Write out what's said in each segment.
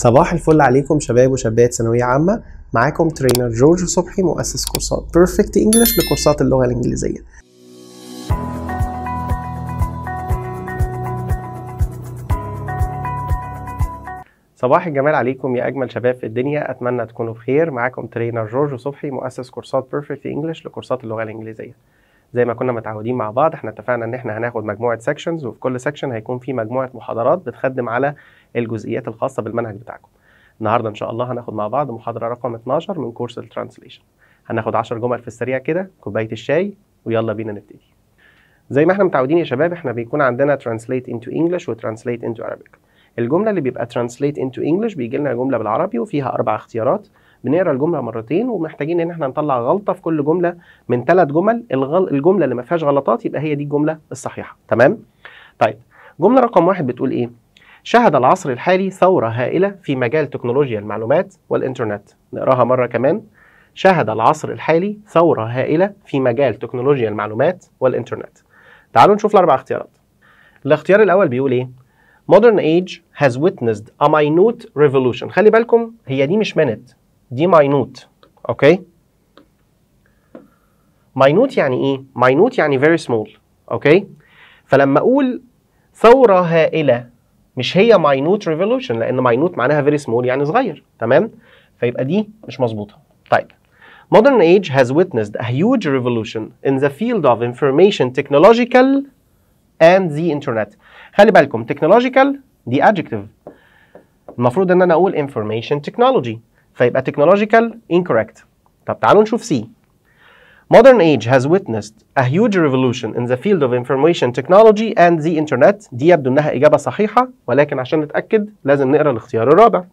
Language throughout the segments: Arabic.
صباح الفل عليكم شباب وشابات ثانويه عامه معاكم ترينر جورج صبحي مؤسس كورسات بيرفكت انجلش لكورسات اللغه الانجليزيه صباح الجمال عليكم يا اجمل شباب في الدنيا اتمنى تكونوا بخير معاكم ترينر جورج صبحي مؤسس كورسات بيرفكت انجلش لكورسات اللغه الانجليزيه زي ما كنا متعودين مع بعض احنا اتفقنا ان احنا هناخد مجموعه سيكشنز وفي كل سيكشن هيكون في مجموعه محاضرات بتخدم على الجزئيات الخاصه بالمنهج بتاعكم النهارده ان شاء الله هناخد مع بعض محاضره رقم 12 من كورس الترانسليشن هناخد 10 جمل في السريع كده كوبايه الشاي ويلا بينا نبتدي زي ما احنا متعودين يا شباب احنا بيكون عندنا translate into English و translate into Arabic الجملة اللي بيبقى translate into English بيجي لنا جملة بالعربي وفيها أربع اختيارات بنقرا الجمله مرتين ومحتاجين ان احنا نطلع غلطه في كل جمله من ثلاث جمل الغل... الجمله اللي ما فيهاش غلطات يبقى هي دي الجمله الصحيحه تمام طيب جمله رقم واحد بتقول ايه شهد العصر الحالي ثوره هائله في مجال تكنولوجيا المعلومات والانترنت نقراها مره كمان شهد العصر الحالي ثوره هائله في مجال تكنولوجيا المعلومات والانترنت تعالوا نشوف الاربع اختيارات الاختيار الاول بيقول ايه modern age has witnessed a minute revolution خلي بالكم هي دي مش minute دي ماينوت اوكي ماينوت يعني ايه ماينوت يعني فيري سمول اوكي فلما اقول ثوره هائله مش هي ماينوت ريفولوشن لان ماينوت معناها فيري سمول يعني صغير تمام فيبقى دي مش مظبوطه طيب modern age has witnessed a huge revolution in the field of information technological and the internet خلي بالكم technological دي adjective المفروض ان انا اقول information technology فيبقى technological incorrect طب تعالوا نشوف سي Modern age has witnessed a huge revolution in the field of information technology and the internet دي يبدو انها اجابة صحيحة ولكن عشان نتأكد لازم نقرا الاختيار الرابع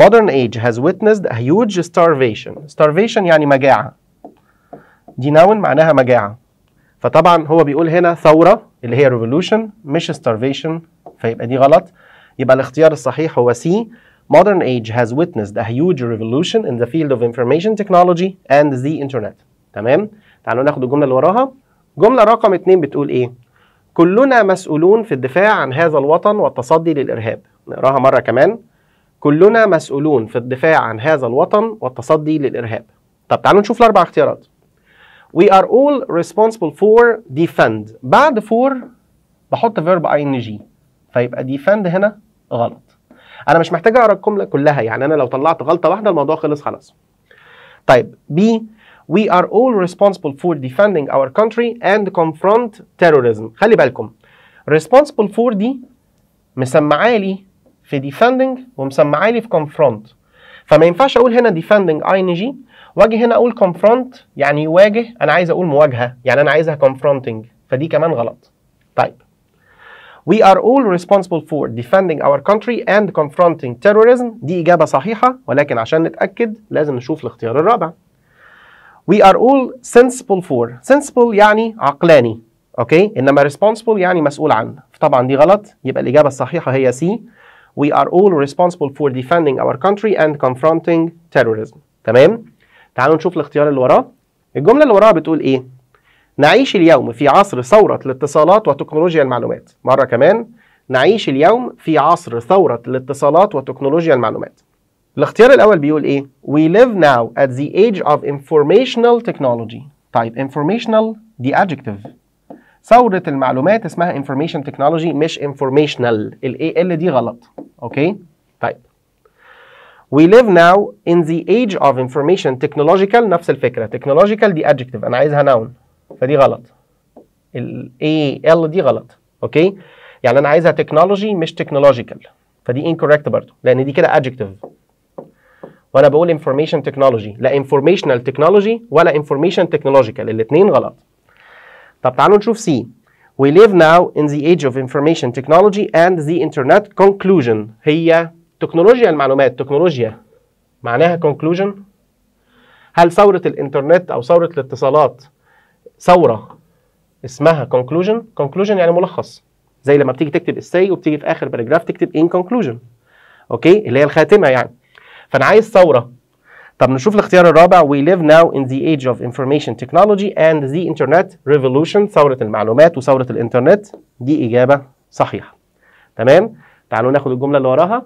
Modern age has witnessed a huge starvation starvation يعني مجاعة دي ناون معناها مجاعة فطبعا هو بيقول هنا ثورة اللي هي revolution مش starvation فيبقى دي غلط يبقى الاختيار الصحيح هو سي modern age has witnessed a huge revolution in the field of information technology and the internet تمام تعالوا ناخد الجمله اللي وراها جمله رقم اتنين بتقول ايه كلنا مسؤولون في الدفاع عن هذا الوطن والتصدي للارهاب نقراها مره كمان كلنا مسؤولون في الدفاع عن هذا الوطن والتصدي للارهاب طب تعالوا نشوف الاربع اختيارات We are all responsible for defend بعد for بحط verb ing فيبقى defend هنا غلط انا مش محتاج اقرا الجمله كلها يعني انا لو طلعت غلطه واحده الموضوع خلص خلاص طيب بي we are all responsible for defending our country and confront terrorism خلي بالكم responsible for دي مسمعاه لي في defending ومسمعاه لي في confront فما ينفعش اقول هنا defending ing واجي هنا اقول confront يعني يواجه انا عايز اقول مواجهه يعني انا عايزها confronting فدي كمان غلط طيب We are all responsible for defending our country and confronting terrorism دي إجابة صحيحة ولكن عشان نتأكد لازم نشوف الاختيار الرابع. We are all sensible for sensible يعني عقلاني أوكي إنما responsible يعني مسؤول عنه طبعا دي غلط يبقى الإجابة الصحيحة هي C We are all responsible for defending our country and confronting terrorism تمام؟ تعالوا نشوف الاختيار اللي وراه الجملة اللي وراها بتقول إيه؟ نعيش اليوم في عصر ثورة الاتصالات وتكنولوجيا المعلومات مرة كمان نعيش اليوم في عصر ثورة الاتصالات وتكنولوجيا المعلومات الاختيار الأول بيقول إيه؟ We live now at the age of informational technology طيب informational دي adjective ثورة المعلومات اسمها information technology مش informational ال AL دي غلط أوكي؟ طيب We live now in the age of information technological نفس الفكرة technological دي adjective أنا عايزها noun فدي غلط ال دي غلط اوكي يعني انا عايزها تكنولوجي مش تكنولوجيكال فدي انكوريكت برضه لان دي كده adjective وانا بقول انفورميشن تكنولوجي لا انفورميشنال تكنولوجي ولا انفورميشن تكنولوجيكال الاثنين غلط طب تعالوا نشوف سي We live now in the age of information technology and the internet conclusion هي تكنولوجيا المعلومات تكنولوجيا معناها conclusion هل ثورة الانترنت أو ثورة الاتصالات ثوره اسمها conclusion conclusion يعني ملخص زي لما بتيجي تكتب اساي وبتيجي في اخر باراجراف تكتب ان conclusion اوكي اللي هي الخاتمه يعني فانا عايز ثوره طب نشوف الاختيار الرابع we live now in the age of information technology and the internet revolution ثورة المعلومات وثورة الانترنت دي إجابة صحيحة تمام تعالوا ناخد الجملة اللي وراها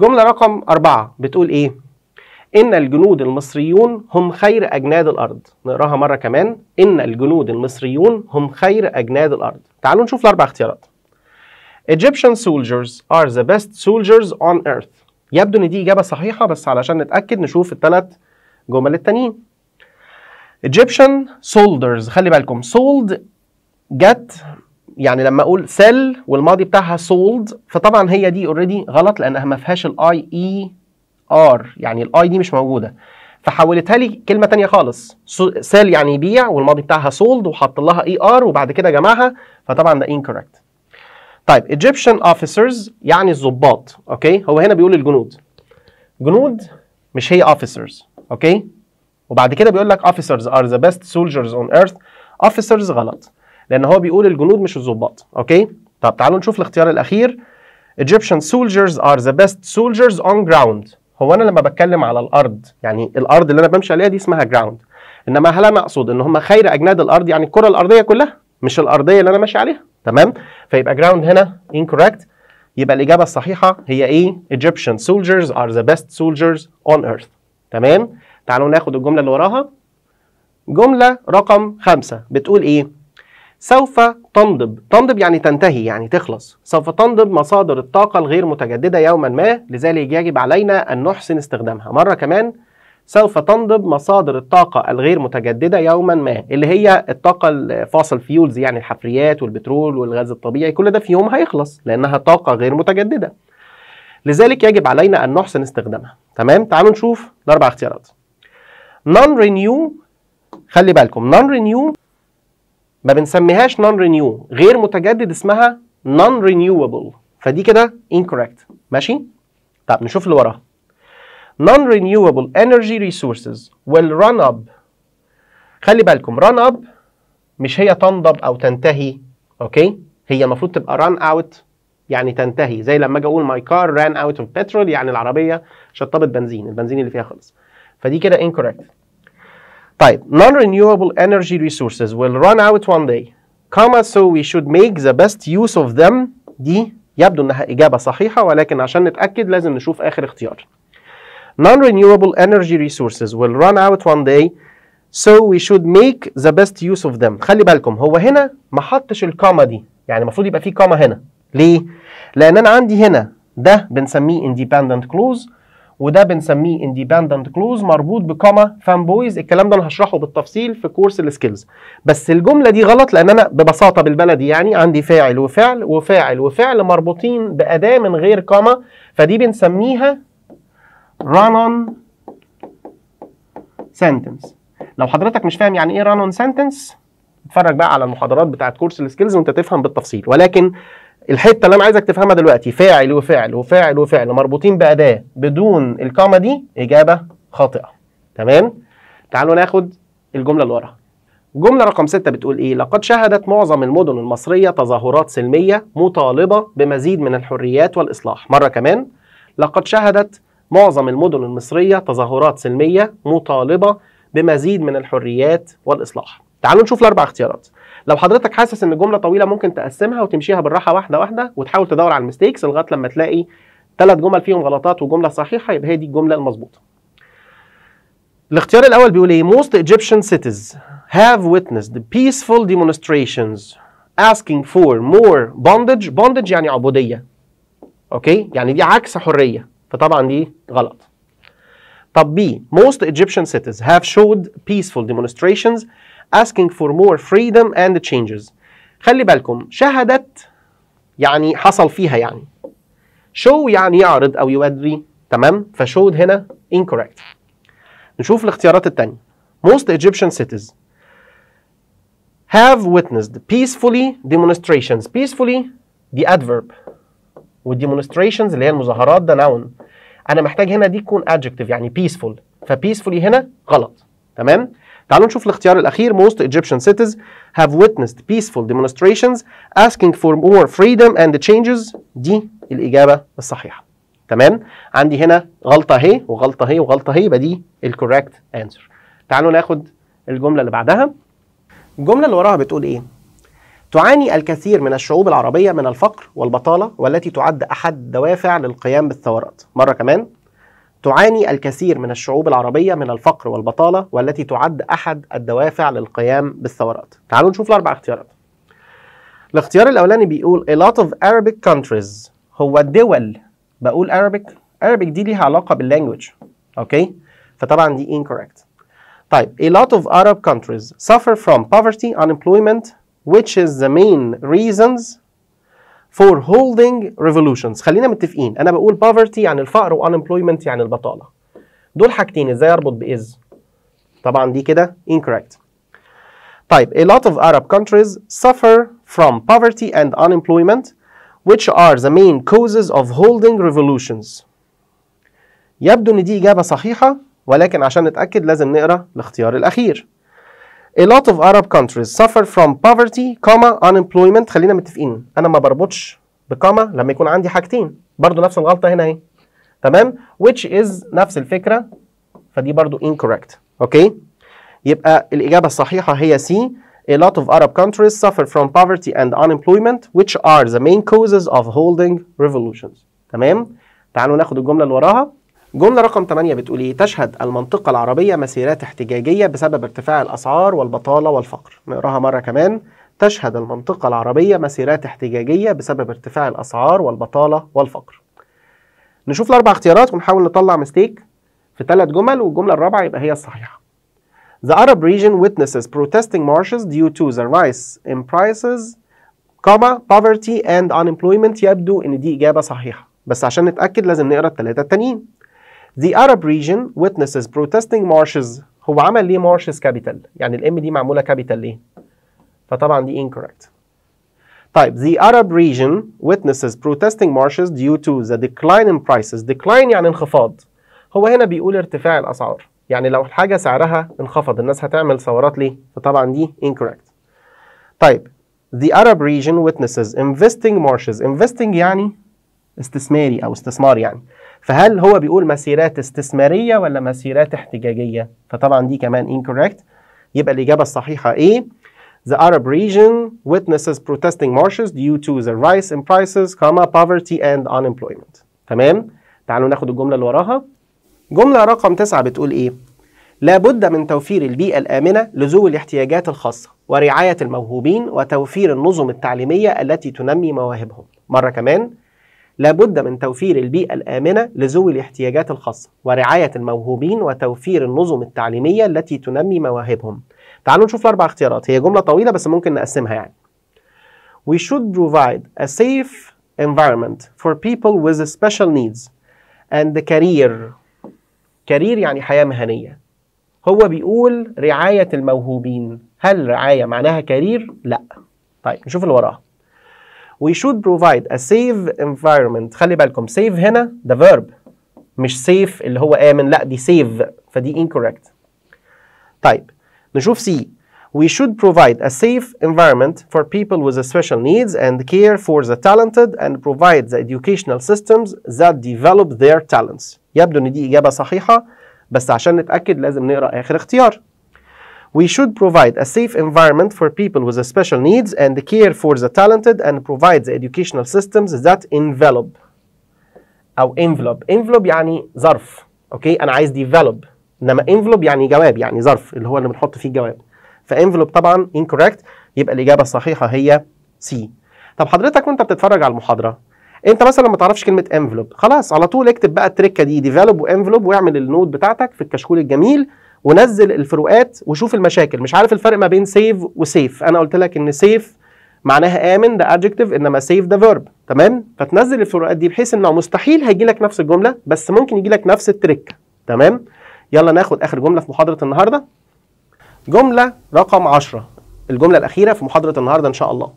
جملة رقم أربعة بتقول إيه إن الجنود المصريون هم خير أجناد الأرض نقراها مرة كمان إن الجنود المصريون هم خير أجناد الأرض تعالوا نشوف الأربع اختيارات Egyptian soldiers are the best soldiers on earth يبدو إن دي إجابة صحيحة بس علشان نتأكد نشوف الثلاث جمل التانيين Egyptian soldiers خلي بالكم sold get يعني لما اقول sell والماضي بتاعها sold فطبعا هي دي اوريدي غلط لانها ما فيهاش الـ IE ار يعني الاي دي مش موجوده فحولتها لي كلمه ثانيه خالص سيل يعني يبيع والماضي بتاعها سولد وحط لها اي e ار وبعد كده جمعها فطبعا ده انكوركت طيب Egyptian officers يعني الضباط اوكي هو هنا بيقول الجنود جنود مش هي officers اوكي وبعد كده بيقول لك officers are the best soldiers on earth officers غلط لان هو بيقول الجنود مش الضباط اوكي طب تعالوا نشوف الاختيار الاخير Egyptian soldiers are the best soldiers on ground هو انا لما بتكلم على الارض يعني الارض اللي انا بمشي عليها دي اسمها جراوند انما هل انا اقصد ان هم خير اجناد الارض يعني الكره الارضيه كلها مش الارضيه اللي انا ماشي عليها تمام فيبقى جراوند هنا incorrect يبقى الاجابه الصحيحه هي ايه Egyptian soldiers are the best soldiers on earth تمام تعالوا ناخد الجمله اللي وراها جمله رقم خمسة بتقول ايه سوف تنضب تنضب يعني تنتهي يعني تخلص سوف تنضب مصادر الطاقة الغير متجددة يوما ما لذلك يجب علينا أن نحسن استخدامها مرة كمان سوف تنضب مصادر الطاقة الغير متجددة يوما ما اللي هي الطاقة الفاصل فيولز يعني الحفريات والبترول والغاز الطبيعي كل ده في يوم هيخلص لأنها طاقة غير متجددة لذلك يجب علينا أن نحسن استخدامها تمام تعالوا نشوف الأربع اختيارات non renew خلي بالكم non renew ما بنسميهاش نون رينيو غير متجدد اسمها نون رينيوبل فدي كده incorrect ماشي طب نشوف اللي وراها non renewable energy resources ويل run up خلي بالكم run up مش هي تنضب او تنتهي اوكي هي المفروض تبقى run out يعني تنتهي زي لما اجي اقول my car ran out of petrol يعني العربيه شطبت بنزين البنزين اللي فيها خلص فدي كده incorrect طيب non-renewable energy resources will run out one day كما so we should make the best use of them دي يبدو انها اجابه صحيحه ولكن عشان نتاكد لازم نشوف اخر اختيار non-renewable energy resources will run out one day so we should make the best use of them خلي بالكم هو هنا ما حطش الكاما دي يعني المفروض يبقى في كاما هنا ليه لان انا عندي هنا ده بنسميه independent clause وده بنسميه اندبندنت كلوز مربوط بكما فان بويز الكلام ده انا هشرحه بالتفصيل في كورس السكيلز بس الجمله دي غلط لان انا ببساطه بالبلدي يعني عندي فاعل وفعل وفاعل وفعل مربوطين باداه من غير كما فدي بنسميها اون سنتنس لو حضرتك مش فاهم يعني ايه اون سنتنس اتفرج بقى على المحاضرات بتاعت كورس السكيلز وانت تفهم بالتفصيل ولكن الحته اللي انا عايزك تفهمها دلوقتي فاعل وفعل وفاعل وفعل مربوطين باداه بدون الكامه دي اجابه خاطئه تمام تعالوا ناخد الجمله اللي وراها الجمله رقم 6 بتقول ايه لقد شهدت معظم المدن المصريه تظاهرات سلميه مطالبه بمزيد من الحريات والاصلاح مره كمان لقد شهدت معظم المدن المصريه تظاهرات سلميه مطالبه بمزيد من الحريات والاصلاح تعالوا نشوف الاربع اختيارات لو حضرتك حاسس ان الجمله طويله ممكن تقسمها وتمشيها بالراحه واحده واحده وتحاول تدور على المستيكس لغايه لما تلاقي ثلاث جمل فيهم غلطات وجمله صحيحه يبقى هي دي الجمله المظبوطه الاختيار الاول بيقول ايه most Egyptian cities have witnessed peaceful demonstrations asking for more bondage bondage يعني عبوديه اوكي يعني دي عكس حريه فطبعا دي غلط طب بي most Egyptian cities have showed peaceful demonstrations asking for more freedom and changes خلي بالكم شهدت يعني حصل فيها يعني show يعني يعرض أو يوري تمام فشود هنا incorrect نشوف الاختيارات التانية most Egyptian cities have witnessed peacefully demonstrations peacefully the adverb demonstrations اللي هي المظاهرات ده noun أنا محتاج هنا دي تكون adjective يعني peaceful فpeacefully هنا غلط تمام تعالوا نشوف الاختيار الأخير most Egyptian cities have witnessed peaceful demonstrations asking for more freedom and changes دي الإجابة الصحيحة تمام عندي هنا غلطة هي وغلطة هي وغلطة هي يبقى دي الكوريكت انسر تعالوا ناخد الجملة اللي بعدها الجملة اللي وراها بتقول إيه تعاني الكثير من الشعوب العربية من الفقر والبطالة والتي تعد أحد دوافع للقيام بالثورات مرة كمان تعاني الكثير من الشعوب العربية من الفقر والبطالة والتي تعد أحد الدوافع للقيام بالثورات تعالوا نشوف الأربع اختيارات الاختيار الأولاني بيقول a lot of Arabic countries هو الدول بقول Arabic Arabic دي ليها علاقة باللانجوج أوكي فطبعا دي incorrect طيب a lot of Arab countries suffer from poverty unemployment which is the main reasons for holding revolutions خلينا متفقين انا بقول poverty يعني الفقر و unemployment يعني البطاله دول حاجتين ازاي اربط باز طبعا دي كده incorrect طيب a lot of Arab countries suffer from poverty and unemployment which are the main causes of holding revolutions يبدو ان دي اجابه صحيحه ولكن عشان نتاكد لازم نقرا الاختيار الاخير A lot of Arab countries suffer from poverty, comma, unemployment. خلينا متفقين انا ما بربطش بكما لما يكون عندي حاجتين برضو نفس الغلطه هنا اهي تمام which is نفس الفكره فدي برضو incorrect اوكي okay. يبقى الاجابه الصحيحه هي C A lot of Arab countries suffer from poverty and unemployment which are the main causes of holding revolutions تمام تعالوا ناخد الجمله اللي وراها جملة رقم 8 بتقول ايه؟ تشهد المنطقة العربية مسيرات احتجاجية بسبب ارتفاع الأسعار والبطالة والفقر. نقراها مرة كمان. تشهد المنطقة العربية مسيرات احتجاجية بسبب ارتفاع الأسعار والبطالة والفقر. نشوف الأربع اختيارات ونحاول نطلع مستيك في ثلاث جمل والجملة الرابعة يبقى هي الصحيحة. The Arab region witnesses protesting marches due to the rise in prices, comma, poverty and unemployment يبدو إن دي إجابة صحيحة. بس عشان نتأكد لازم نقرا الثلاثة التانيين. The Arab region witnesses protesting marshes هو عمل ليه marshes capital يعني الام دي معموله capital ليه؟ فطبعا دي incorrect. طيب the Arab region witnesses protesting marshes due to the decline in prices. decline يعني انخفاض. هو هنا بيقول ارتفاع الاسعار. يعني لو الحاجه سعرها انخفض الناس هتعمل ثورات ليه؟ فطبعا دي incorrect. طيب the Arab region witnesses investing marshes. investing يعني استثماري او استثمار يعني. فهل هو بيقول مسيرات استثماريه ولا مسيرات احتجاجيه فطبعا دي كمان incorrect يبقى الاجابه الصحيحه ايه The Arab region witnesses protesting marches due to the rise in prices, comma, poverty and unemployment. تمام؟ تعالوا ناخد الجملة اللي وراها. جملة رقم تسعة بتقول إيه؟ لابد من توفير البيئة الآمنة لذوي الاحتياجات الخاصة ورعاية الموهوبين وتوفير النظم التعليمية التي تنمي مواهبهم. مرة كمان لابد من توفير البيئة الآمنة لذوي الاحتياجات الخاصة ورعاية الموهوبين وتوفير النظم التعليمية التي تنمي مواهبهم تعالوا نشوف الأربع اختيارات هي جملة طويلة بس ممكن نقسمها يعني We should provide a safe environment for people with special needs and career كارير يعني حياة مهنية هو بيقول رعاية الموهوبين هل رعاية معناها كارير؟ لا طيب نشوف اللي وراها we should provide a safe environment خلي بالكم safe هنا the verb مش safe اللي هو آمن لا دي safe فدي incorrect طيب نشوف C We should provide a safe environment for people with special needs and care for the talented and provide the educational systems that develop their talents. يبدو ان دي اجابه صحيحه بس عشان نتاكد لازم نقرا اخر اختيار. We should provide a safe environment for people with special needs and care for the talented and provide the educational systems that envelop أو envelope envelope يعني ظرف أوكي أنا عايز develop إنما envelope يعني جواب يعني ظرف اللي هو اللي بنحط فيه الجواب envelop طبعا incorrect يبقى الإجابة الصحيحة هي C طب حضرتك وأنت بتتفرج على المحاضرة انت مثلا ما تعرفش كلمه envelope خلاص على طول اكتب بقى التركه دي ديفلوب وانفلوب واعمل النوت بتاعتك في الكشكول الجميل ونزل الفروقات وشوف المشاكل مش عارف الفرق ما بين سيف وسيف انا قلت لك ان سيف معناها امن ده ادجكتيف انما سيف ده فيرب تمام فتنزل الفروقات دي بحيث انه مستحيل هيجي لك نفس الجمله بس ممكن يجي لك نفس التريك تمام يلا ناخد اخر جمله في محاضره النهارده جمله رقم 10 الجمله الاخيره في محاضره النهارده ان شاء الله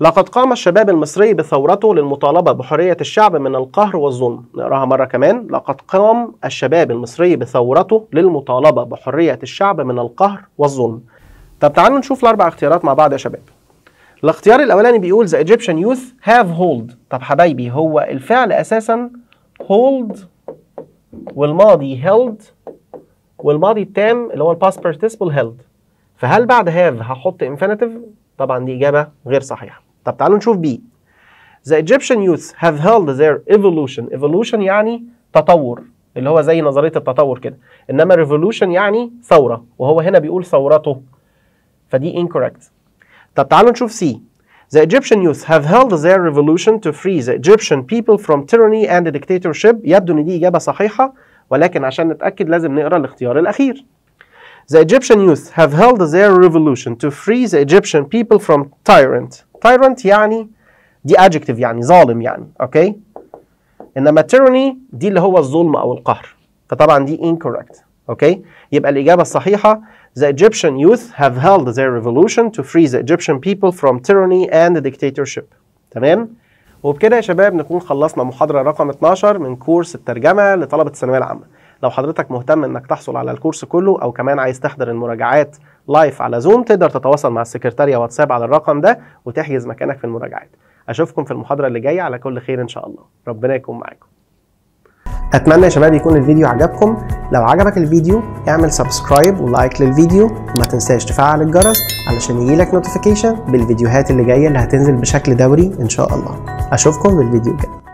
لقد قام الشباب المصري بثورته للمطالبة بحرية الشعب من القهر والظلم نقراها مرة كمان لقد قام الشباب المصري بثورته للمطالبة بحرية الشعب من القهر والظلم طب تعالوا نشوف الأربع اختيارات مع بعض يا شباب الاختيار الأولاني بيقول the Egyptian youth have hold طب حبايبي هو الفعل أساسا hold والماضي held والماضي التام اللي هو past participle held فهل بعد have هحط infinitive؟ طبعا دي إجابة غير صحيحة طب تعالوا نشوف بي The Egyptian youths have held their evolution evolution يعني تطور اللي هو زي نظرية التطور كده إنما revolution يعني ثورة وهو هنا بيقول ثورته فدي incorrect طب تعالوا نشوف سي The Egyptian youth have held their revolution to free the Egyptian people from tyranny and dictatorship يبدو إن دي إجابة صحيحة ولكن عشان نتأكد لازم نقرأ الاختيار الأخير The Egyptian youth have held their revolution to free the Egyptian people from tyrant. Tyrant yani, the adjective yani, ظالم yani, okay انما tyranny دي اللي هو الظلم او القهر فطبعا دي incorrect okay يبقى الإجابة الصحيحة: the Egyptian youth have held their revolution to free the Egyptian people from tyranny and dictatorship تمام وبكده يا شباب نكون خلصنا محاضره رقم 12 من كورس الترجمة لطلبة الثانويه العامة. لو حضرتك مهتم انك تحصل على الكورس كله او كمان عايز تحضر المراجعات لايف على زوم تقدر تتواصل مع السكرتارية واتساب على الرقم ده وتحجز مكانك في المراجعات اشوفكم في المحاضرة اللي جاية على كل خير ان شاء الله ربنا يكون معاكم اتمنى يا شباب يكون الفيديو عجبكم لو عجبك الفيديو اعمل سبسكرايب ولايك للفيديو وما تنساش تفعل الجرس علشان يجيلك نوتيفيكيشن بالفيديوهات اللي جايه اللي هتنزل بشكل دوري ان شاء الله اشوفكم في الفيديو الجاي